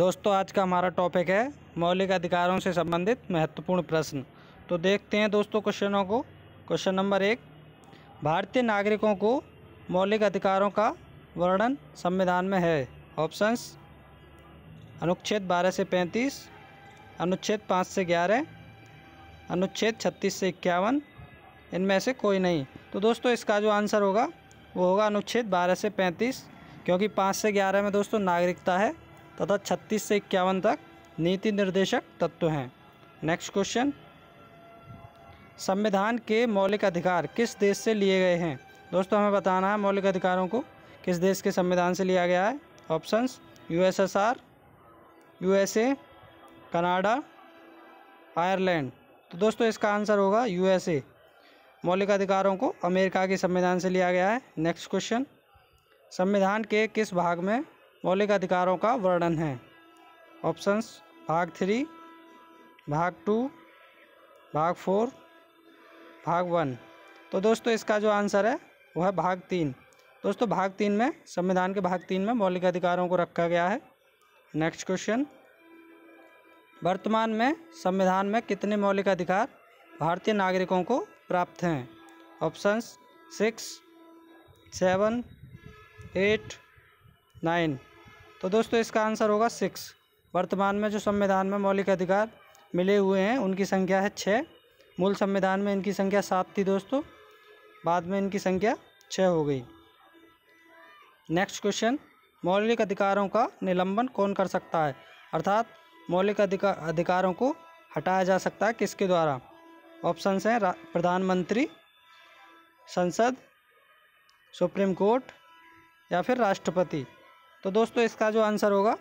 दोस्तों आज का हमारा टॉपिक है मौलिक अधिकारों से संबंधित महत्वपूर्ण प्रश्न तो देखते हैं दोस्तों क्वेश्चनों को क्वेश्चन नंबर एक भारतीय नागरिकों को मौलिक अधिकारों का वर्णन संविधान में है ऑप्शंस अनुच्छेद 12 से 35 अनुच्छेद 5 से 11 अनुच्छेद 36 से इक्यावन इनमें से कोई नहीं तो दोस्तों इसका जो आंसर होगा वो होगा अनुच्छेद बारह से पैंतीस क्योंकि पाँच से ग्यारह में दोस्तों नागरिकता है तथा छत्तीस से इक्यावन तक नीति निर्देशक तत्व हैं नेक्स्ट क्वेश्चन संविधान के मौलिक अधिकार किस देश से लिए गए हैं दोस्तों हमें बताना है मौलिक अधिकारों को किस देश के संविधान से लिया गया है options USSR USA Canada Ireland तो दोस्तों इसका आंसर होगा यूएसए मौलिक अधिकारों को अमेरिका के संविधान से लिया गया है नेक्स्ट क्वेश्चन संविधान के किस भाग में मौलिक अधिकारों का वर्णन है ऑप्शंस भाग थ्री भाग टू भाग फोर भाग वन तो दोस्तों इसका जो आंसर है वह है भाग तीन दोस्तों भाग तीन में संविधान के भाग तीन में मौलिक अधिकारों को रखा गया है नेक्स्ट क्वेश्चन वर्तमान में संविधान में कितने मौलिक अधिकार भारतीय नागरिकों को प्राप्त हैं options six seven eight nine तो दोस्तों इसका आंसर होगा सिक्स वर्तमान में जो संविधान में मौलिक अधिकार मिले हुए हैं उनकी संख्या है छः मूल संविधान में इनकी संख्या सात थी दोस्तों बाद में इनकी संख्या छः हो गई नेक्स्ट क्वेश्चन मौलिक अधिकारों का निलंबन कौन कर सकता है अर्थात मौलिक अधिकार अधिकारों को हटाया जा सकता है किसके द्वारा ऑप्शन हैं प्रधानमंत्री संसद सुप्रीम कोर्ट या फिर राष्ट्रपति तो दोस्तों इसका जो आंसर होगा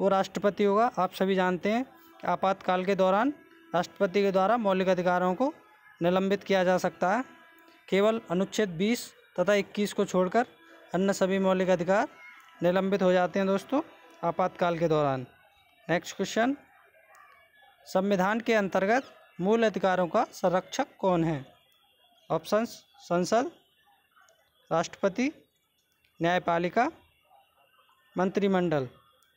वो राष्ट्रपति होगा आप सभी जानते हैं कि आपातकाल के दौरान राष्ट्रपति के द्वारा मौलिक अधिकारों को निलंबित किया जा सकता है केवल अनुच्छेद 20 तथा 21 को छोड़कर अन्य सभी मौलिक अधिकार निलंबित हो जाते हैं दोस्तों आपातकाल के दौरान नेक्स्ट क्वेश्चन संविधान के अंतर्गत मूल अधिकारों का संरक्षक कौन है ऑप्शंस संसद राष्ट्रपति न्यायपालिका मंत्रिमंडल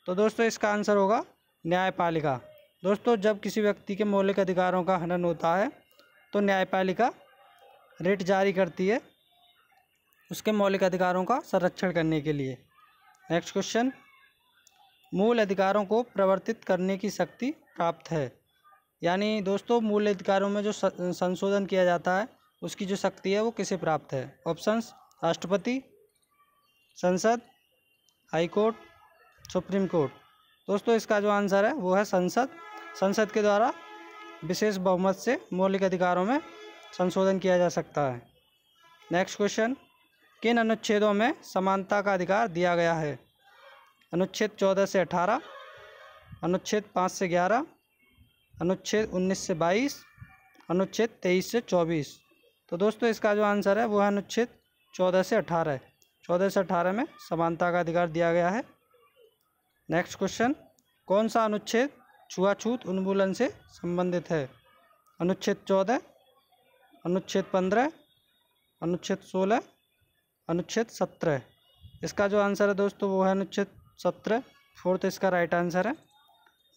तो दोस्तों इसका आंसर होगा न्यायपालिका दोस्तों जब किसी व्यक्ति के मौलिक अधिकारों का हनन होता है तो न्यायपालिका रेट जारी करती है उसके मौलिक अधिकारों का संरक्षण करने के लिए नेक्स्ट क्वेश्चन मूल अधिकारों को प्रवर्तित करने की शक्ति प्राप्त है यानी दोस्तों मूल अधिकारों में जो संशोधन किया जाता है उसकी जो शक्ति है वो किसे प्राप्त है ऑप्शंस राष्ट्रपति संसद हाई कोर्ट सुप्रीम कोर्ट दोस्तों इसका जो आंसर है वो है संसद संसद के द्वारा विशेष बहुमत से मौलिक अधिकारों में संशोधन किया जा सकता है नेक्स्ट क्वेश्चन किन अनुच्छेदों में समानता का अधिकार दिया गया है अनुच्छेद चौदह से अठारह अनुच्छेद पाँच से ग्यारह अनुच्छेद उन्नीस से बाईस अनुच्छेद तेईस से चौबीस तो दोस्तों इसका जो आंसर है वो है अनुच्छेद चौदह से अठारह चौदह से अठारह में समानता का अधिकार दिया गया है नेक्स्ट क्वेश्चन कौन सा अनुच्छेद छुआछूत उन्मूलन से संबंधित है अनुच्छेद चौदह अनुच्छेद पंद्रह अनुच्छेद सोलह अनुच्छेद सत्रह इसका जो आंसर है दोस्तों वो है अनुच्छेद सत्रह फोर्थ इसका राइट आंसर है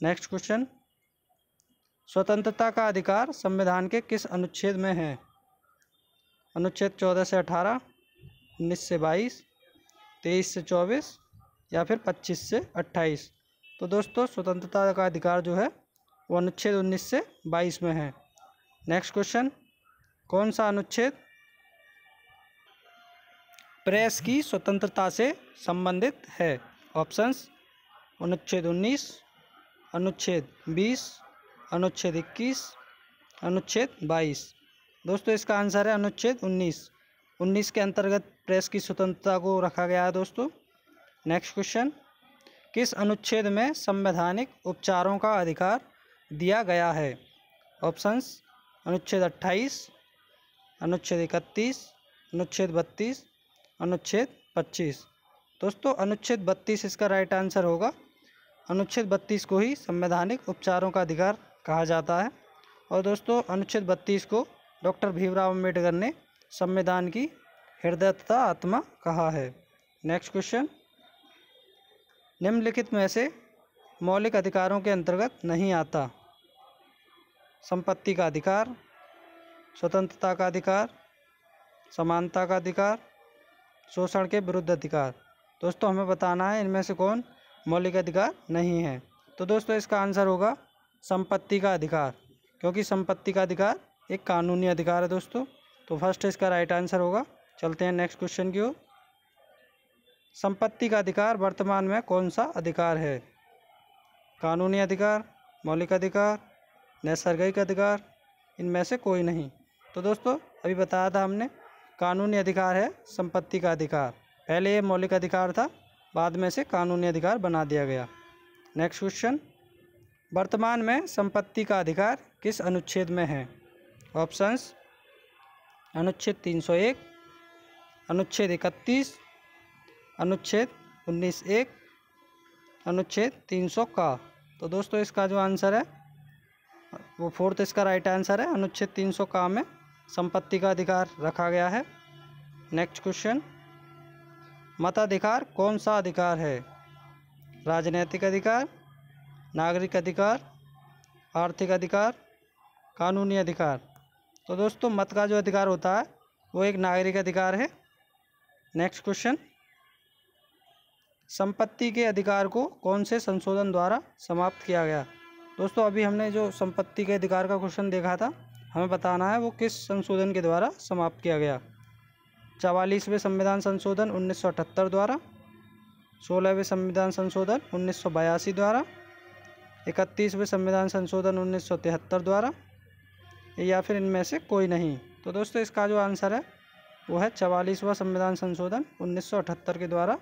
नेक्स्ट क्वेश्चन स्वतंत्रता का अधिकार संविधान के किस अनुच्छेद में है अनुच्छेद चौदह से अठारह उन्नीस से बाईस तेईस से चौबीस या फिर पच्चीस से अट्ठाईस तो दोस्तों स्वतंत्रता का अधिकार जो है वो अनुच्छेद उन्नीस से बाईस में है नेक्स्ट क्वेश्चन कौन सा अनुच्छेद प्रेस की स्वतंत्रता से संबंधित है ऑप्शंस अनुच्छेद उन्नीस अनुच्छेद बीस अनुच्छेद इक्कीस अनुच्छेद बाईस दोस्तों इसका आंसर है अनुच्छेद उन्नीस उन्नीस के अंतर्गत प्रेस की स्वतंत्रता को रखा गया है दोस्तों नेक्स्ट क्वेश्चन किस अनुच्छेद में संवैधानिक उपचारों का अधिकार दिया गया है ऑप्शंस अनुच्छेद 28, अनुच्छेद 31, अनुच्छेद 32, अनुच्छेद 25। दोस्तों अनुच्छेद 32 इसका राइट आंसर होगा अनुच्छेद 32 को ही संवैधानिक उपचारों का अधिकार कहा जाता है और दोस्तों अनुच्छेद 32 को डॉक्टर भीमराव अम्बेडकर ने संविधान की हृदय तथा आत्मा कहा है नेक्स्ट क्वेश्चन निम्नलिखित में से मौलिक अधिकारों के अंतर्गत नहीं आता संपत्ति का अधिकार स्वतंत्रता का अधिकार समानता का अधिकार शोषण के विरुद्ध अधिकार दोस्तों हमें बताना है इनमें से कौन मौलिक अधिकार नहीं है तो दोस्तों इसका आंसर होगा संपत्ति का अधिकार क्योंकि संपत्ति का अधिकार एक कानूनी अधिकार है दोस्तों तो फर्स्ट इसका राइट आंसर होगा चलते हैं नेक्स्ट क्वेश्चन की ओर संपत्ति का अधिकार वर्तमान में कौन सा अधिकार है कानूनी अधिकार मौलिक अधिकार नैसर्गिक अधिकार इनमें से कोई नहीं तो दोस्तों अभी बताया था हमने कानूनी अधिकार है संपत्ति का अधिकार पहले ये मौलिक अधिकार था बाद में से कानूनी अधिकार बना दिया गया नेक्स्ट क्वेश्चन वर्तमान में संपत्ति का अधिकार किस अनुच्छेद में है ऑप्शंस अनुच्छेद तीन सौ एक अनुच्छेद इकतीस अनुच्छेद उन्नीस एक अनुच्छेद तीन सौ का तो दोस्तों इसका जो आंसर है वो फोर्थ इसका राइट आंसर है अनुच्छेद तीन सौ का में संपत्ति का अधिकार रखा गया है नेक्स्ट क्वेश्चन मताधिकार कौन सा अधिकार है राजनैतिक अधिकार नागरिक अधिकार आर्थिक अधिकार कानूनी अधिकार तो दोस्तों मत का जो अधिकार होता है वो एक नागरिक अधिकार है नेक्स्ट क्वेश्चन संपत्ति के अधिकार को कौन से संशोधन द्वारा समाप्त किया गया दोस्तों अभी हमने जो संपत्ति के अधिकार का क्वेश्चन देखा था हमें बताना है वो किस संशोधन के द्वारा समाप्त किया गया चवालीसवें संविधान संशोधन 1978 द्वारा सोलहवें संविधान संशोधन उन्नीस द्वारा इकतीसवें संविधान संशोधन उन्नीस द्वारा या फिर इनमें से कोई नहीं तो दोस्तों इसका जो आंसर है वो है चवालीसवा संविधान संशोधन 1978 के द्वारा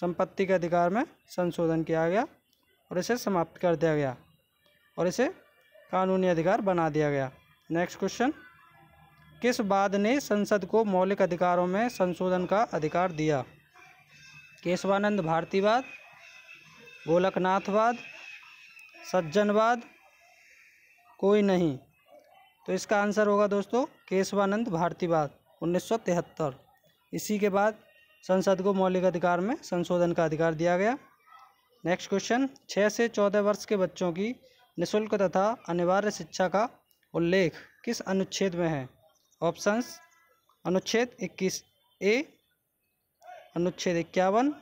संपत्ति के अधिकार में संशोधन किया गया और इसे समाप्त कर दिया गया और इसे कानूनी अधिकार बना दिया गया नेक्स्ट क्वेश्चन किस बाद ने संसद को मौलिक अधिकारों में संशोधन का अधिकार दिया केशवानंद भारतीवाद गोलकनाथवाद सज्जनवाद कोई नहीं तो इसका आंसर होगा दोस्तों केशवानंद भारतीवाद उन्नीस इसी के बाद संसद को मौलिक अधिकार में संशोधन का अधिकार दिया गया नेक्स्ट क्वेश्चन छः से चौदह वर्ष के बच्चों की निःशुल्क तथा अनिवार्य शिक्षा का उल्लेख किस अनुच्छेद में है ऑप्शंस अनुच्छेद इक्कीस ए अनुच्छेद इक्यावन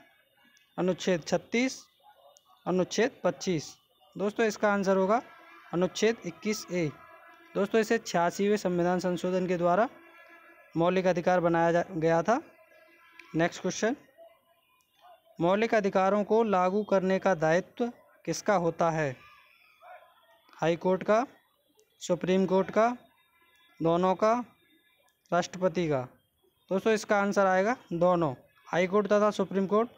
अनुच्छेद छत्तीस अनुच्छेद पच्चीस दोस्तों इसका आंसर होगा अनुच्छेद इक्कीस ए दोस्तों इसे छियासीवें संविधान संशोधन के द्वारा मौलिक अधिकार बनाया गया था नेक्स्ट क्वेश्चन मौलिक अधिकारों को लागू करने का दायित्व किसका होता है हाई कोर्ट का सुप्रीम कोर्ट का दोनों का राष्ट्रपति का दोस्तों इसका आंसर आएगा दोनों हाई कोर्ट तथा सुप्रीम कोर्ट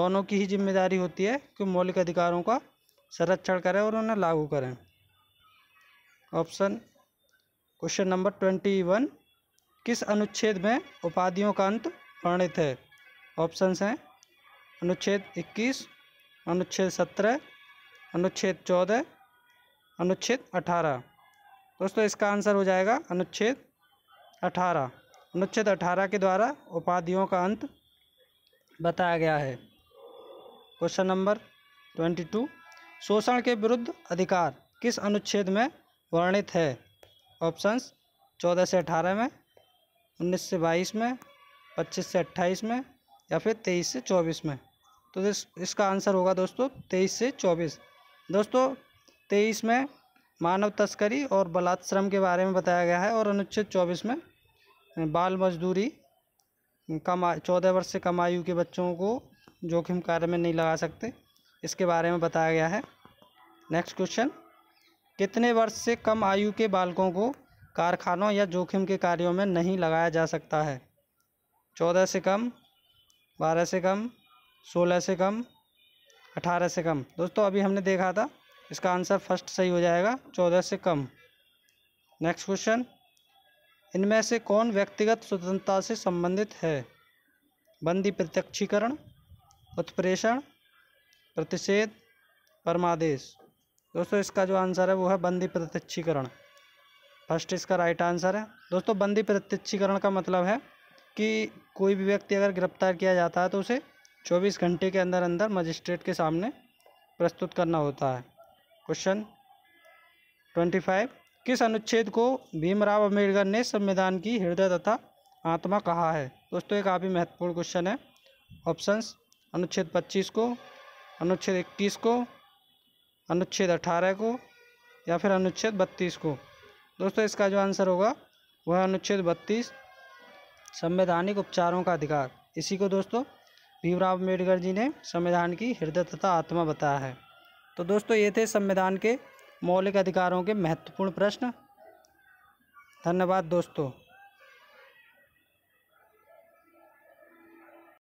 दोनों की ही जिम्मेदारी होती है कि मौलिक अधिकारों का संरक्षण करें और उन्हें लागू करें option question number twenty one किस अनुच्छेद में उपाधियों का अंत वर्णित है ऑप्शंस हैं अनुच्छेद इक्कीस अनुच्छेद सत्रह अनुच्छेद चौदह अनुच्छेद अठारह दोस्तों इसका आंसर हो जाएगा अनुच्छेद अठारह अनुच्छेद अठारह के द्वारा उपाधियों का अंत बताया गया है क्वेश्चन नंबर ट्वेंटी टू शोषण के विरुद्ध अधिकार किस अनुच्छेद में वर्णित है ऑप्शंस चौदह से अठारह में उन्नीस से बाईस में पच्चीस से अट्ठाईस में या फिर तेईस से चौबीस में तो इस, इसका आंसर होगा दोस्तों तेईस से चौबीस दोस्तों तेईस में मानव तस्करी और बलात्श्रम के बारे में बताया गया है और अनुच्छेद चौबीस में बाल मजदूरी कम चौदह वर्ष से कम आयु के बच्चों को जोखिम कार्य में नहीं लगा सकते इसके बारे में बताया गया है नेक्स्ट क्वेश्चन कितने वर्ष से कम आयु के बालकों को कारखानों या जोखिम के कार्यों में नहीं लगाया जा सकता है चौदह से कम बारह से कम सोलह से कम अठारह से कम दोस्तों अभी हमने देखा था इसका आंसर फर्स्ट सही हो जाएगा चौदह से कम नेक्स्ट क्वेश्चन इनमें से कौन व्यक्तिगत स्वतंत्रता से संबंधित है बंदी प्रत्यक्षीकरण उत्प्रेषण प्रतिषेध परमादेश दोस्तों इसका जो आंसर है वो है बंदी प्रत्यक्षीकरण फर्स्ट इसका राइट आंसर है दोस्तों बंदी प्रत्यक्षीकरण का मतलब है कि कोई भी व्यक्ति अगर गिरफ्तार किया जाता है तो उसे चौबीस घंटे के अंदर अंदर मजिस्ट्रेट के सामने प्रस्तुत करना होता है क्वेश्चन ट्वेंटी फाइव किस अनुच्छेद को भीमराव अम्बेडकर ने संविधान की हृदय तथा आत्मा कहा है दोस्तों एक काफ़ी महत्वपूर्ण क्वेश्चन है ऑप्शंस अनुच्छेद पच्चीस को अनुच्छेद इक्कीस को अनुच्छेद अठारह को या फिर अनुच्छेद बत्तीस को दोस्तों इसका जो आंसर होगा वह अनुच्छेद बत्तीस संवैधानिक उपचारों का अधिकार इसी को दोस्तों भीमराव अम्बेडकर जी ने संविधान की हृदय तथा आत्मा बताया है तो दोस्तों ये थे संविधान के मौलिक अधिकारों के महत्वपूर्ण प्रश्न धन्यवाद दोस्तों